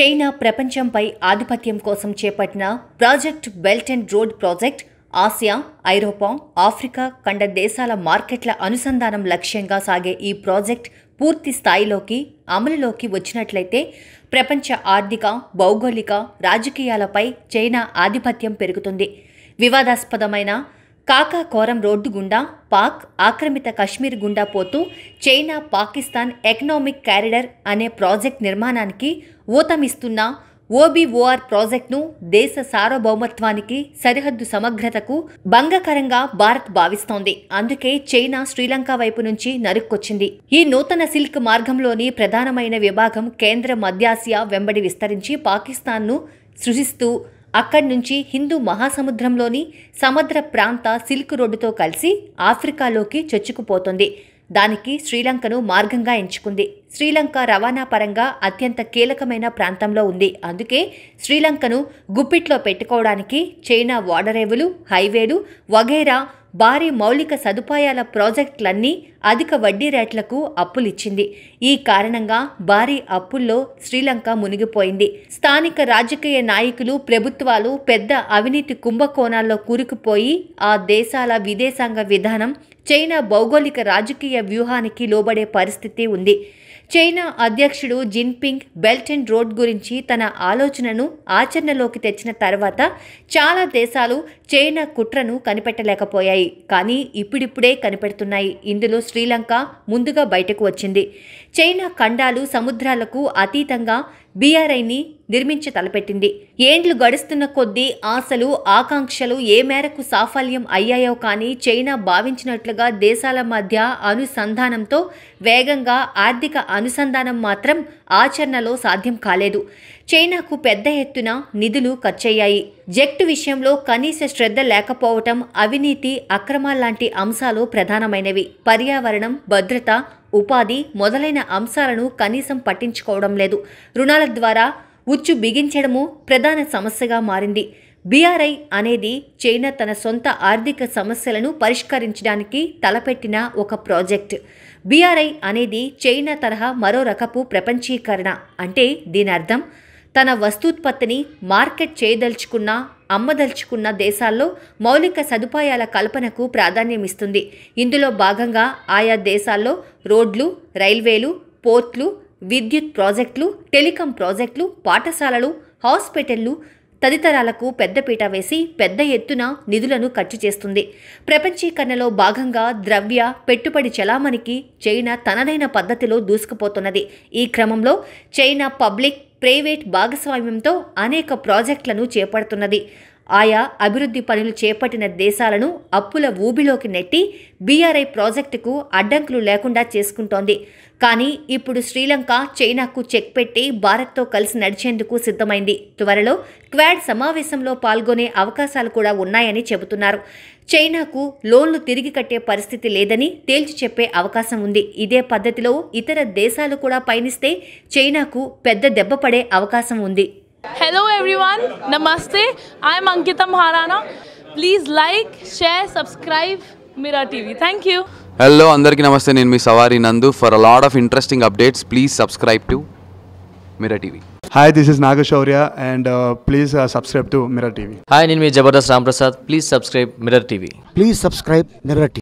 China ప్రపంచంపై ఆధిపత్యం కోసం చేపట్టిన project belt and road project Asia ఐరోపా ఆఫ్రికా ఖండ దేశాల మార్కెట్ల అనుసంధానం లక్ష్యంగా సాగే ఈ ప్రాజెక్ట్ పూర్తి స్థాయిలోకి అమలులోకి వచ్చినట్లయితే ప్రపంచ ఆర్థిక భౌగోళిక రాజకీయాలపై చైనా ఆధిపత్యం పెరుగుతుంది వివాదాస్పదమైన కాకా కోరం రోడ్డు గుండా పాక్ ఆక్రమిత కశ్మీర్ గుండా పోతూ చైనా పాకిస్తాన్ ఎకనామిక్ క్యారిడర్ అనే ప్రాజెక్ట్ నిర్మాణానికి ఊతమిస్తున్న ఓబీఓఆర్ ప్రాజెక్టును దేశ సార్వభౌమత్వానికి సరిహద్దు సమగ్రతకు భంగకరంగా భారత్ భావిస్తోంది అందుకే చైనా శ్రీలంక వైపు నుంచి నరుక్కొచ్చింది ఈ నూతన సిల్క్ మార్గంలోని ప్రధానమైన విభాగం కేంద్ర మధ్యాసియా వెంబడి విస్తరించి పాకిస్తాన్ను సృజిస్తూ అక్కడి నుంచి హిందూ మహాసముద్రంలోని సముద్ర ప్రాంత సిల్క్ రోడ్డుతో కలిసి ఆఫ్రికాలోకి చొచ్చుకుపోతుంది దానికి శ్రీలంకను మార్గంగా ఎంచుకుంది శ్రీలంక రవాణా పరంగా అత్యంత కీలకమైన ప్రాంతంలో ఉంది అందుకే శ్రీలంకను గుప్పిట్లో పెట్టుకోవడానికి చైనా ఓడరేవులు హైవేలు వగైరా భారీ మౌలిక సదుపాయాల ప్రాజెక్టులన్నీ అధిక వడ్డీ రేట్లకు అప్పులిచ్చింది ఈ కారణంగా భారీ అప్పుల్లో శ్రీలంక మునిగిపోయింది స్థానిక రాజకీయ నాయకులు ప్రభుత్వాలు పెద్ద అవినీతి కుంభకోణాల్లో కూరుకుపోయి ఆ దేశాల విదేశాంగ విధానం చైనా భౌగోళిక రాజకీయ వ్యూహానికి లోబడే పరిస్థితి ఉంది చైనా అధ్యక్షుడు జిన్పింగ్ బెల్ట్ అండ్ రోడ్ గురించి తన ఆలోచనను ఆచరణలోకి తెచ్చిన తర్వాత చాలా దేశాలు చైనా కుట్రను కనిపెట్టలేకపోయాయి కానీ ఇప్పుడిప్పుడే కనిపెడుతున్నాయి ఇందులో శ్రీలంక ముందుగా బయటకు వచ్చింది చైనా ఖండాలు సముద్రాలకు అతీతంగా బీఆర్ఐని నిర్మించి తలపెట్టింది ఏండ్లు గడుస్తున్న కొద్దీ ఆశలు ఆకాంక్షలు ఏ మేరకు సాఫల్యం అయ్యాయో కానీ చైనా భావించినట్లుగా దేశాల మధ్య అనుసంధానంతో వేగంగా ఆర్థిక అనుసంధానం మాత్రం ఆచరణలో సాధ్యం కాలేదు చైనాకు పెద్ద ఎత్తున నిధులు ఖర్చయ్యాయి జెక్ట్ విషయంలో కనీస శ్రద్ధ లేకపోవటం అవినీతి లాంటి అంశాలు ప్రధానమైనవి పర్యావరణం భద్రత ఉపాధి మొదలైన అంశాలను కనీసం పట్టించుకోవడం లేదు రుణాల ద్వారా ఉచ్చు బిగించడము ప్రధాన సమస్యగా మారింది బీఆర్ఐ అనేది చైనా తన సొంత ఆర్థిక సమస్యలను పరిష్కరించడానికి తలపెట్టిన ఒక ప్రాజెక్ట్ బీఆర్ఐ అనేది చైనా తరహా మరో రకపు ప్రపంచీకరణ అంటే దీని అర్థం తన వస్తుత్పత్తిని మార్కెట్ చేయదలుచుకున్న అమ్మదలుచుకున్న దేశాల్లో మౌలిక సదుపాయాల కల్పనకు ప్రాధాన్యమిస్తుంది ఇందులో భాగంగా ఆయా దేశాల్లో రోడ్లు రైల్వేలు పోర్ట్లు విద్యుత్ ప్రాజెక్టులు టెలికాం ప్రాజెక్టులు పాఠశాలలు హాస్పిటళ్లు తదితరాలకు పెద్దపీట వేసి పెద్ద ఎత్తున నిధులను ఖర్చు చేస్తుంది ప్రపంచీకరణలో భాగంగా ద్రవ్య పెట్టుబడి చలామణికి చైనా తనదైన పద్ధతిలో దూసుకుపోతున్నది ఈ క్రమంలో చైనా పబ్లిక్ ప్రైవేట్ భాగస్వామ్యంతో అనేక ప్రాజెక్టులను చేపడుతున్నది ఆయా అభివృద్ధి పనులు చేపట్టిన దేశాలను అప్పుల ఊబిలోకి నెట్టి బీఆర్ఐ ప్రాజెక్టుకు అడ్డంకులు లేకుండా చేసుకుంటోంది కానీ ఇప్పుడు శ్రీలంక చైనాకు చెక్ పెట్టి భారత్తో కలిసి నడిచేందుకు సిద్ధమైంది త్వరలో క్వాడ్ సమావేశంలో పాల్గొనే అవకాశాలు కూడా ఉన్నాయని చెబుతున్నారు చైనాకు లోన్లు తిరిగి కట్టే పరిస్థితి లేదని తేల్చి చెప్పే అవకాశం ఉంది ఇదే పద్ధతిలో ఇతర దేశాలు కూడా పయనిస్తే చైనాకు పెద్ద దెబ్బ పడే అవకాశం ఉంది Hello everyone, Namaste. I'm Ankita Maharana. Please like, share, subscribe Mira TV. Thank you. Hello అందరికీ నమస్తే నేను మీ Savaari Nandu for a lot of interesting updates please subscribe to Mira TV hi this is Naga Shaurya and please subscribe to mirror TV hi నేను మీ Jabardasth Ram Prasad please subscribe mirror TV please subscribe mirror TV